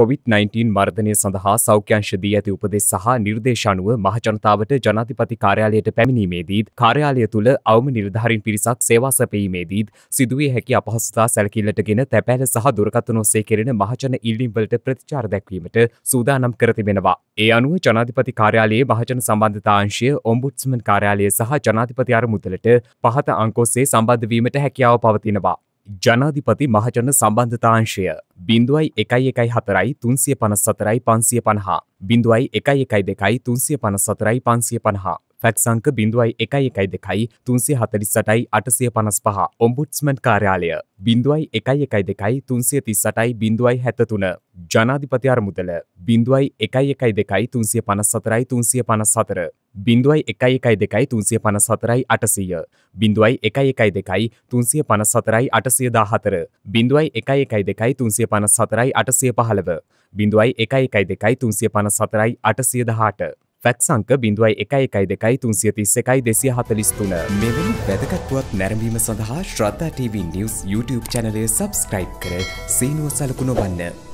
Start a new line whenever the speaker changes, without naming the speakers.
COVID-19 මර්ධනය සඳහා සෞඛ්‍යංශ දී ඇති උපදෙස් සහ නිර්දේශ අනුව මහජනතාවට ජනාධිපති කාර්යාලයට පැමිණීමේදීත් කාර්යාලය තුළ අවම නිර්ධාරින් පිරිසක් සේවා සැපීමේදීත් සිදුවිය හැකි අපහසුතා සැලකිල්ලටගෙන තැපෑල සහ දුරකථන ඔස්සේ කෙරෙන මහජන ඉල්ලීම්වලට ප්‍රතිචාර දැක්වීමට සූදානම් කර තිබෙනවා. ඒ අනුව ජනාධිපති කාර්යාලයේ මහජන සම්බන්ධතාංශය ඔම්බුඩ්ස්මන් කාර්යාලය සහ ජනාධිපති අරමුදලට පහත අංකොස්සේ සම්බන්ධවීමට හැකියාව පවතිනවා. ජනාධිපති මහජන සම්බන්ධතාංශය බිඳුවයි එකයි එකයි හතරයි තුන්සිය පනස් සතරයි පන්සිය පණහා බිඳුවයි එකයි එකයි දෙකයි තුන්සිය පනස් සතරයි පන්සිය පණහා ෆැක්සංක බිඳුවයි එකයි එකයි දෙකයි තුන්සේ හතරි සටයි අටසය පනස් පහ ඔම්බුඩ්ස්මන්් කාර්යාලය බිඳුවයි එකයි එකයි දෙකයි තුන්සිය තිස්සටයි බිඳුවයි හැතතුන ජනාධිපති අරමුදල බිඳුවයි එකයි එකයි දෙකයි තුන්සිය පනස් සතරයි තුන්සිය පනස් සතර බිඳුවයි එකයි එකයි දෙකයි තුන්සිය පනස් සතරයි අටසීය බිඳුවයි එකයි එකයි දෙකයි තුන්සිය පනස් සතරයි අටසය දාහතර බිඳුවයි එකයි එකයි දෙකයි තුන්සිය පනස් සතරයි අටසය පහළව බිඳුවයි එකයි එකයි දෙකයි තුන්සිය පනස් සතරයි අටසය දහට ෆැක්සංක බිඳුවයි එකයි එකයි දෙකයි තුන්සිය තිස්ස එකයි දෙසිය හතලිස්තුන මෙවැනි වැදගත්පුවත් නැරඹීම සඳහා ශ්‍රද්ධා TV නිවස් YouTube චැනලය සබස්ක්‍රයිබ් කර සීනුව සලකුණු වන්න.